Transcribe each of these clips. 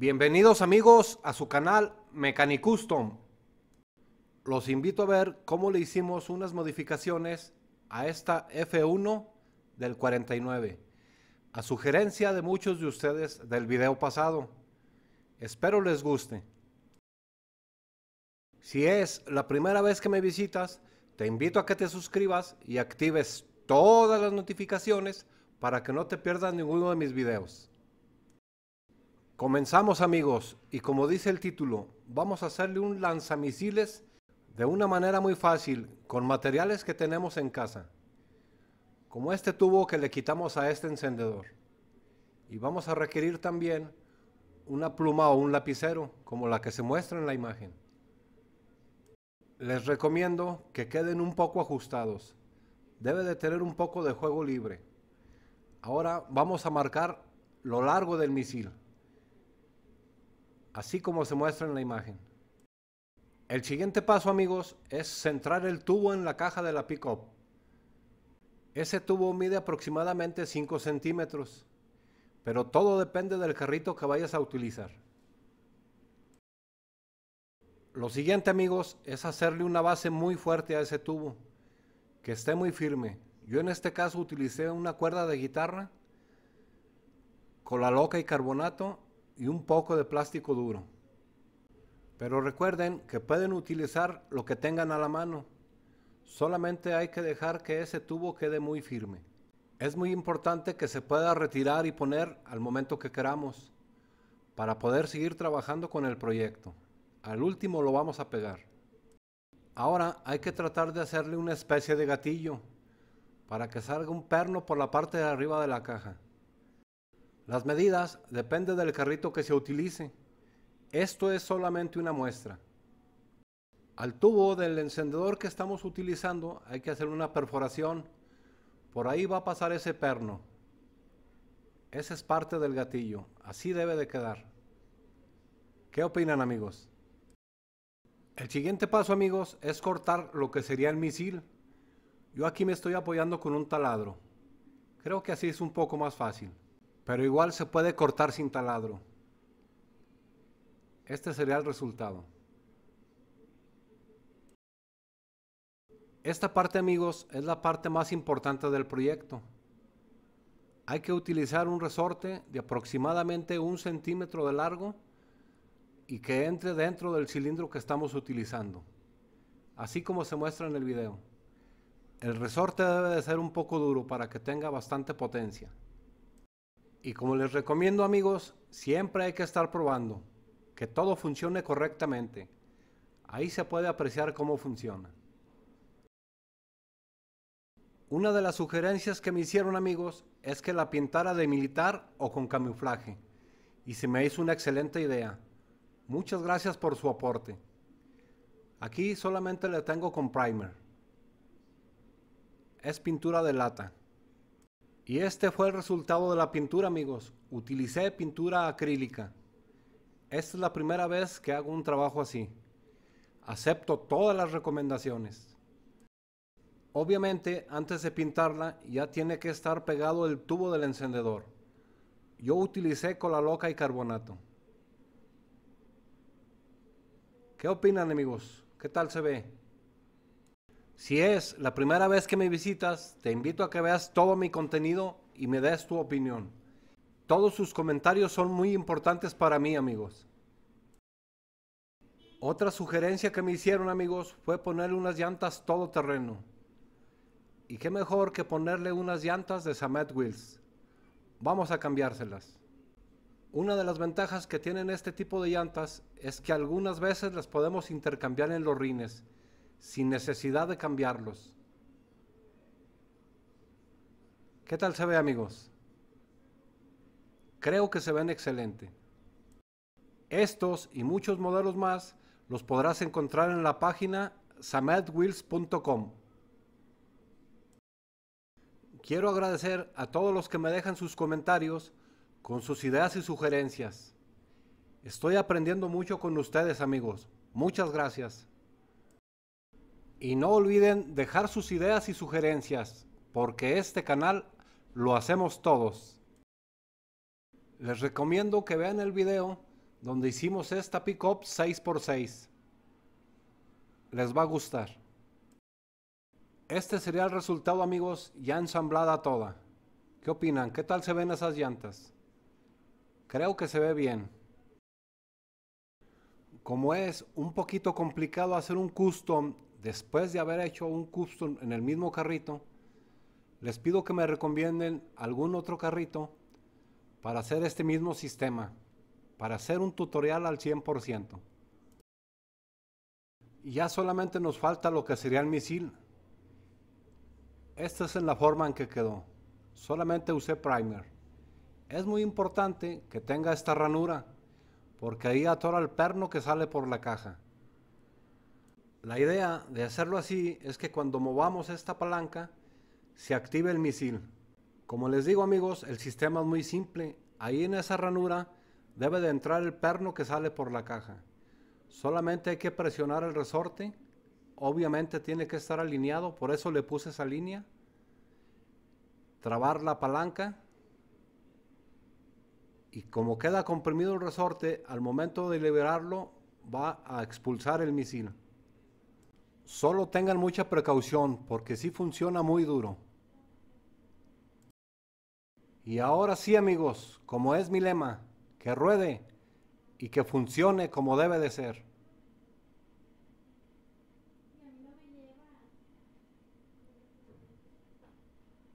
Bienvenidos amigos a su canal Mecanicustom. Los invito a ver cómo le hicimos unas modificaciones a esta F1 del 49, a sugerencia de muchos de ustedes del video pasado. Espero les guste. Si es la primera vez que me visitas, te invito a que te suscribas y actives todas las notificaciones para que no te pierdas ninguno de mis videos. Comenzamos amigos y como dice el título, vamos a hacerle un lanzamisiles de una manera muy fácil con materiales que tenemos en casa. Como este tubo que le quitamos a este encendedor. Y vamos a requerir también una pluma o un lapicero como la que se muestra en la imagen. Les recomiendo que queden un poco ajustados. Debe de tener un poco de juego libre. Ahora vamos a marcar lo largo del misil así como se muestra en la imagen. El siguiente paso amigos es centrar el tubo en la caja de la pickup. Ese tubo mide aproximadamente 5 centímetros, pero todo depende del carrito que vayas a utilizar. Lo siguiente amigos es hacerle una base muy fuerte a ese tubo, que esté muy firme. Yo en este caso utilicé una cuerda de guitarra, con la loca y carbonato y un poco de plástico duro. Pero recuerden que pueden utilizar lo que tengan a la mano. Solamente hay que dejar que ese tubo quede muy firme. Es muy importante que se pueda retirar y poner al momento que queramos para poder seguir trabajando con el proyecto. Al último lo vamos a pegar. Ahora hay que tratar de hacerle una especie de gatillo para que salga un perno por la parte de arriba de la caja. Las medidas dependen del carrito que se utilice. Esto es solamente una muestra. Al tubo del encendedor que estamos utilizando hay que hacer una perforación. Por ahí va a pasar ese perno. Esa es parte del gatillo. Así debe de quedar. ¿Qué opinan amigos? El siguiente paso amigos es cortar lo que sería el misil. Yo aquí me estoy apoyando con un taladro. Creo que así es un poco más fácil pero igual se puede cortar sin taladro. Este sería el resultado. Esta parte amigos es la parte más importante del proyecto. Hay que utilizar un resorte de aproximadamente un centímetro de largo y que entre dentro del cilindro que estamos utilizando, así como se muestra en el video. El resorte debe de ser un poco duro para que tenga bastante potencia. Y como les recomiendo amigos, siempre hay que estar probando, que todo funcione correctamente. Ahí se puede apreciar cómo funciona. Una de las sugerencias que me hicieron amigos es que la pintara de militar o con camuflaje. Y se me hizo una excelente idea. Muchas gracias por su aporte. Aquí solamente la tengo con primer. Es pintura de lata. Y este fue el resultado de la pintura, amigos. Utilicé pintura acrílica. Esta es la primera vez que hago un trabajo así. Acepto todas las recomendaciones. Obviamente, antes de pintarla, ya tiene que estar pegado el tubo del encendedor. Yo utilicé cola loca y carbonato. ¿Qué opinan, amigos? ¿Qué tal se ve? Si es la primera vez que me visitas, te invito a que veas todo mi contenido y me des tu opinión. Todos sus comentarios son muy importantes para mí, amigos. Otra sugerencia que me hicieron, amigos, fue ponerle unas llantas todoterreno. Y qué mejor que ponerle unas llantas de Samet Wheels. Vamos a cambiárselas. Una de las ventajas que tienen este tipo de llantas es que algunas veces las podemos intercambiar en los rines sin necesidad de cambiarlos. ¿Qué tal se ve amigos? Creo que se ven excelente. Estos y muchos modelos más los podrás encontrar en la página samadwheels.com. Quiero agradecer a todos los que me dejan sus comentarios con sus ideas y sugerencias. Estoy aprendiendo mucho con ustedes amigos. Muchas gracias. Y no olviden dejar sus ideas y sugerencias, porque este canal lo hacemos todos. Les recomiendo que vean el video donde hicimos esta pickup 6x6. Les va a gustar. Este sería el resultado amigos, ya ensamblada toda. ¿Qué opinan? ¿Qué tal se ven esas llantas? Creo que se ve bien. Como es un poquito complicado hacer un custom después de haber hecho un custom en el mismo carrito, les pido que me recomienden algún otro carrito para hacer este mismo sistema, para hacer un tutorial al 100%. Y ya solamente nos falta lo que sería el misil. Esta es en la forma en que quedó. Solamente usé primer. Es muy importante que tenga esta ranura, porque ahí atora el perno que sale por la caja. La idea de hacerlo así es que cuando movamos esta palanca se active el misil. Como les digo amigos, el sistema es muy simple. Ahí en esa ranura debe de entrar el perno que sale por la caja. Solamente hay que presionar el resorte. Obviamente tiene que estar alineado, por eso le puse esa línea. Trabar la palanca. Y como queda comprimido el resorte, al momento de liberarlo va a expulsar el misil. Solo tengan mucha precaución porque sí funciona muy duro. Y ahora sí amigos, como es mi lema, que ruede y que funcione como debe de ser.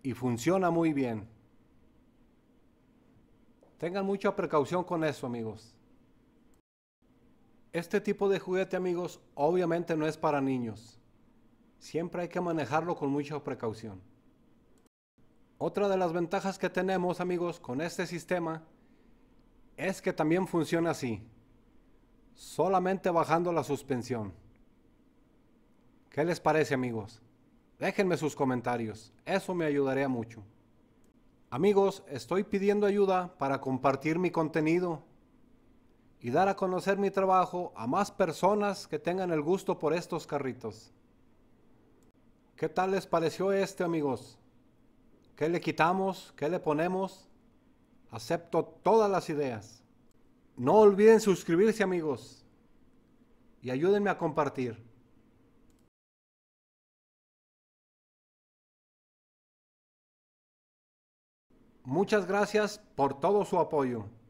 Y funciona muy bien. Tengan mucha precaución con eso amigos. Este tipo de juguete, amigos, obviamente no es para niños. Siempre hay que manejarlo con mucha precaución. Otra de las ventajas que tenemos, amigos, con este sistema es que también funciona así, solamente bajando la suspensión. ¿Qué les parece, amigos? Déjenme sus comentarios, eso me ayudaría mucho. Amigos, estoy pidiendo ayuda para compartir mi contenido y dar a conocer mi trabajo a más personas que tengan el gusto por estos carritos. ¿Qué tal les pareció este, amigos? ¿Qué le quitamos? ¿Qué le ponemos? Acepto todas las ideas. No olviden suscribirse, amigos. Y ayúdenme a compartir. Muchas gracias por todo su apoyo.